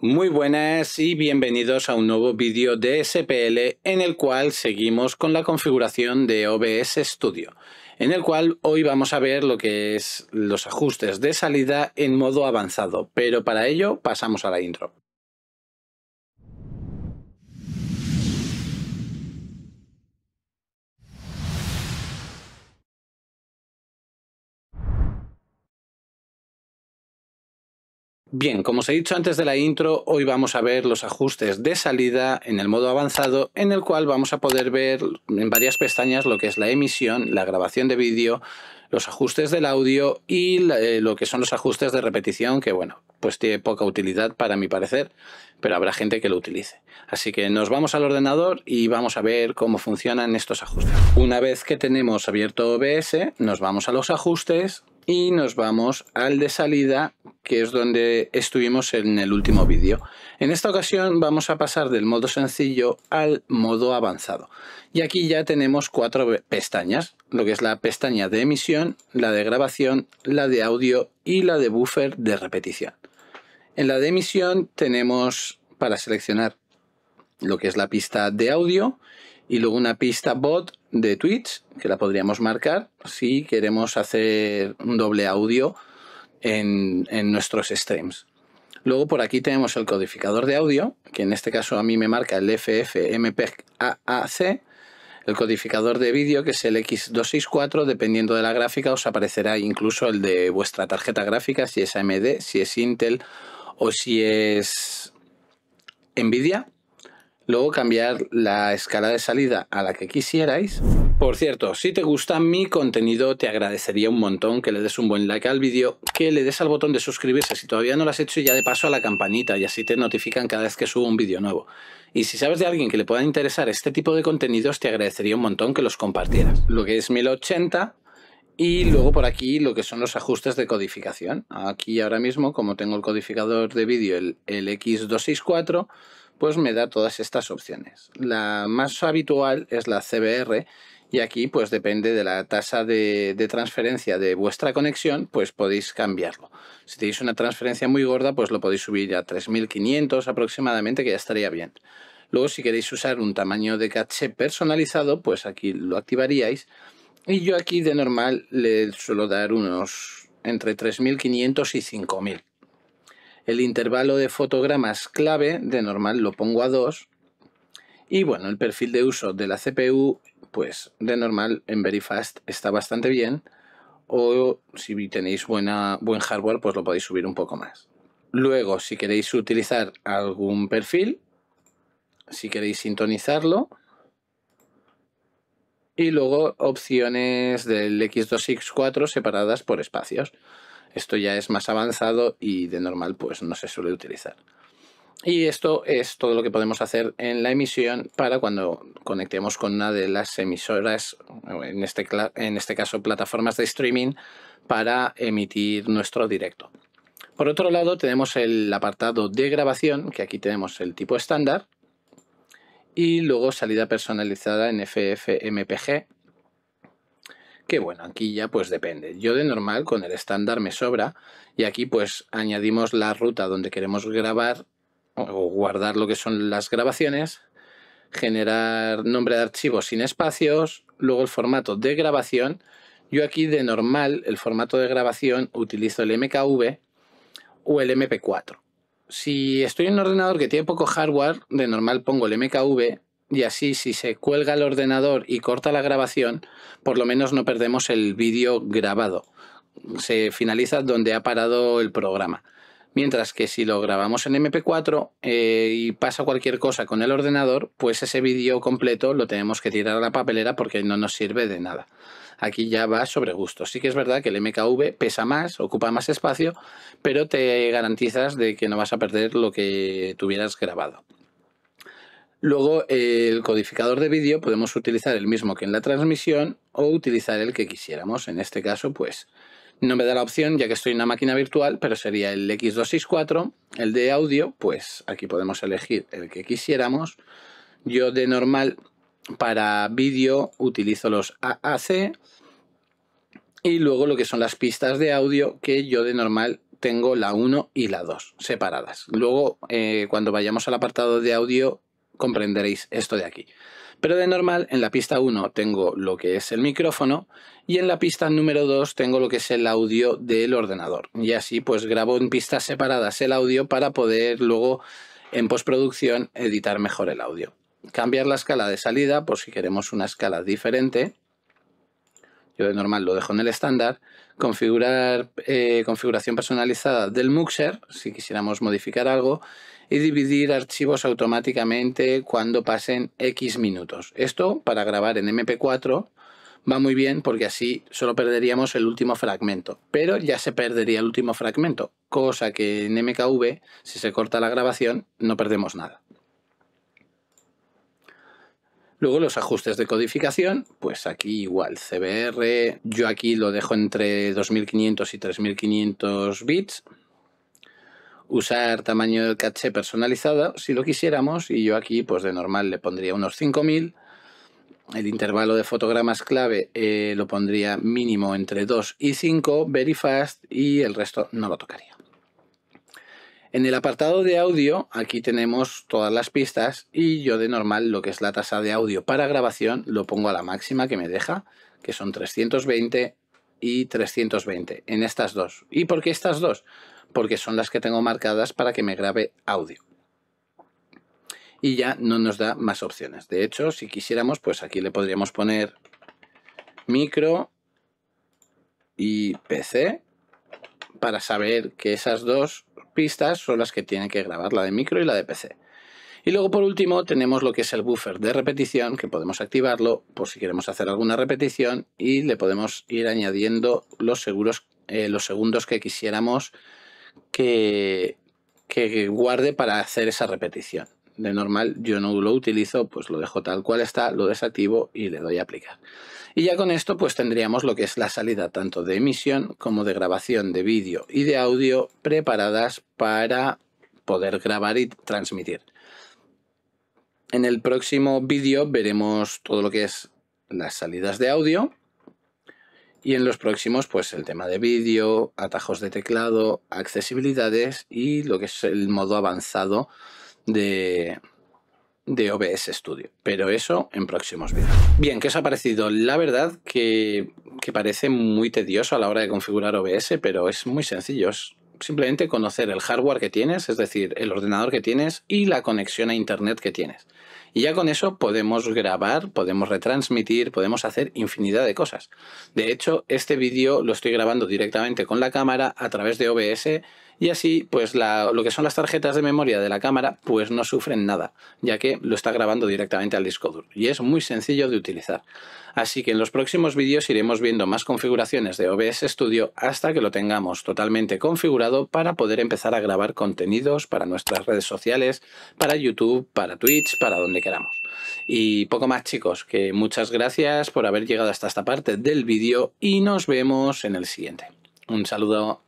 Muy buenas y bienvenidos a un nuevo vídeo de SPL en el cual seguimos con la configuración de OBS Studio, en el cual hoy vamos a ver lo que es los ajustes de salida en modo avanzado, pero para ello pasamos a la intro. Bien, como os he dicho antes de la intro, hoy vamos a ver los ajustes de salida en el modo avanzado, en el cual vamos a poder ver en varias pestañas lo que es la emisión, la grabación de vídeo, los ajustes del audio y eh, lo que son los ajustes de repetición, que bueno, pues tiene poca utilidad para mi parecer, pero habrá gente que lo utilice. Así que nos vamos al ordenador y vamos a ver cómo funcionan estos ajustes. Una vez que tenemos abierto OBS, nos vamos a los ajustes, y nos vamos al de salida, que es donde estuvimos en el último vídeo. En esta ocasión vamos a pasar del modo sencillo al modo avanzado. Y aquí ya tenemos cuatro pestañas, lo que es la pestaña de emisión, la de grabación, la de audio y la de buffer de repetición. En la de emisión tenemos para seleccionar lo que es la pista de audio y luego una pista bot de Twitch, que la podríamos marcar si queremos hacer un doble audio en, en nuestros streams. Luego por aquí tenemos el codificador de audio, que en este caso a mí me marca el FFmpeg AAC, el codificador de vídeo, que es el X264, dependiendo de la gráfica, os aparecerá incluso el de vuestra tarjeta gráfica, si es AMD, si es Intel o si es Nvidia luego cambiar la escala de salida a la que quisierais. Por cierto, si te gusta mi contenido, te agradecería un montón que le des un buen like al vídeo, que le des al botón de suscribirse si todavía no lo has hecho y ya de paso a la campanita y así te notifican cada vez que subo un vídeo nuevo. Y si sabes de alguien que le pueda interesar este tipo de contenidos, te agradecería un montón que los compartieras. Lo que es 1080 y luego por aquí lo que son los ajustes de codificación. Aquí ahora mismo, como tengo el codificador de vídeo, el, el X264, pues me da todas estas opciones. La más habitual es la CBR y aquí pues depende de la tasa de, transferencia de vuestra conexión, pues podéis cambiarlo. Si tenéis una transferencia muy gorda, pues lo podéis subir a 3.500 aproximadamente, que ya estaría bien. Luego si queréis usar un tamaño de caché personalizado, pues aquí lo activaríais. Y yo aquí de normal le suelo dar unos entre 3.500 y 5.000. El intervalo de fotogramas clave, de normal lo pongo a 2. Y bueno, el perfil de uso de la CPU, pues de normal en fast está bastante bien. O si tenéis buena, buen hardware, pues lo podéis subir un poco más. Luego, si queréis utilizar algún perfil, si queréis sintonizarlo. Y luego opciones del x x4 separadas por espacios. Esto ya es más avanzado y de normal pues no se suele utilizar. Y esto es todo lo que podemos hacer en la emisión para cuando conectemos con una de las emisoras, en este, en este caso plataformas de streaming, para emitir nuestro directo. Por otro lado tenemos el apartado de grabación, que aquí tenemos el tipo estándar, y luego salida personalizada en FFmpg, que bueno, aquí ya pues depende. Yo de normal con el estándar me sobra y aquí pues añadimos la ruta donde queremos grabar o guardar lo que son las grabaciones, generar nombre de archivo sin espacios, luego el formato de grabación. Yo aquí de normal el formato de grabación utilizo el MKV o el MP4. Si estoy en un ordenador que tiene poco hardware, de normal pongo el MKV y así si se cuelga el ordenador y corta la grabación, por lo menos no perdemos el vídeo grabado. Se finaliza donde ha parado el programa. Mientras que si lo grabamos en MP4 eh, y pasa cualquier cosa con el ordenador, pues ese vídeo completo lo tenemos que tirar a la papelera porque no nos sirve de nada. Aquí ya va sobre gusto. Sí que es verdad que el MKV pesa más, ocupa más espacio, pero te garantizas de que no vas a perder lo que tuvieras grabado. Luego, eh, el codificador de vídeo podemos utilizar el mismo que en la transmisión o utilizar el que quisiéramos. En este caso, pues no me da la opción ya que estoy en una máquina virtual, pero sería el X264, el de audio, pues aquí podemos elegir el que quisiéramos. Yo de normal para vídeo utilizo los AAC y luego lo que son las pistas de audio que yo de normal tengo la 1 y la 2 separadas. Luego, eh, cuando vayamos al apartado de audio, comprenderéis esto de aquí. Pero de normal, en la pista 1 tengo lo que es el micrófono y en la pista número 2 tengo lo que es el audio del ordenador. Y así pues grabo en pistas separadas el audio para poder luego en postproducción editar mejor el audio. Cambiar la escala de salida por si queremos una escala diferente yo de normal lo dejo en el estándar. Configurar eh, configuración personalizada del Muxer, si quisiéramos modificar algo. Y dividir archivos automáticamente cuando pasen X minutos. Esto para grabar en MP4 va muy bien porque así solo perderíamos el último fragmento. Pero ya se perdería el último fragmento, cosa que en MKV, si se corta la grabación, no perdemos nada. Luego los ajustes de codificación, pues aquí igual, CBR, yo aquí lo dejo entre 2500 y 3500 bits. Usar tamaño de caché personalizado, si lo quisiéramos, y yo aquí pues de normal le pondría unos 5000. El intervalo de fotogramas clave eh, lo pondría mínimo entre 2 y 5, very fast, y el resto no lo tocaría. En el apartado de audio, aquí tenemos todas las pistas y yo de normal lo que es la tasa de audio para grabación lo pongo a la máxima que me deja, que son 320 y 320 en estas dos. ¿Y por qué estas dos? Porque son las que tengo marcadas para que me grabe audio. Y ya no nos da más opciones. De hecho, si quisiéramos, pues aquí le podríamos poner micro y PC para saber que esas dos pistas son las que tiene que grabar, la de micro y la de PC. Y luego por último tenemos lo que es el buffer de repetición, que podemos activarlo por si queremos hacer alguna repetición y le podemos ir añadiendo los, seguros, eh, los segundos que quisiéramos que, que guarde para hacer esa repetición de normal yo no lo utilizo, pues lo dejo tal cual está, lo desactivo y le doy a aplicar. Y ya con esto pues tendríamos lo que es la salida tanto de emisión como de grabación de vídeo y de audio preparadas para poder grabar y transmitir. En el próximo vídeo veremos todo lo que es las salidas de audio y en los próximos pues el tema de vídeo, atajos de teclado, accesibilidades y lo que es el modo avanzado de, de OBS Studio. Pero eso en próximos vídeos. Bien, ¿qué os ha parecido? La verdad que, que, parece muy tedioso a la hora de configurar OBS, pero es muy sencillo. Es simplemente conocer el hardware que tienes, es decir, el ordenador que tienes y la conexión a Internet que tienes. Y ya con eso podemos grabar, podemos retransmitir, podemos hacer infinidad de cosas. De hecho, este vídeo lo estoy grabando directamente con la cámara a través de OBS y así pues lo que son las tarjetas de memoria de la cámara pues no sufren nada, ya que lo está grabando directamente al disco duro y es muy sencillo de utilizar. Así que en los próximos vídeos iremos viendo más configuraciones de OBS Studio hasta que lo tengamos totalmente configurado para poder empezar a grabar contenidos para nuestras redes sociales, para YouTube, para Twitch, para donde queramos. Y poco más chicos, que muchas gracias por haber llegado hasta esta parte del vídeo y nos vemos en el siguiente. Un saludo.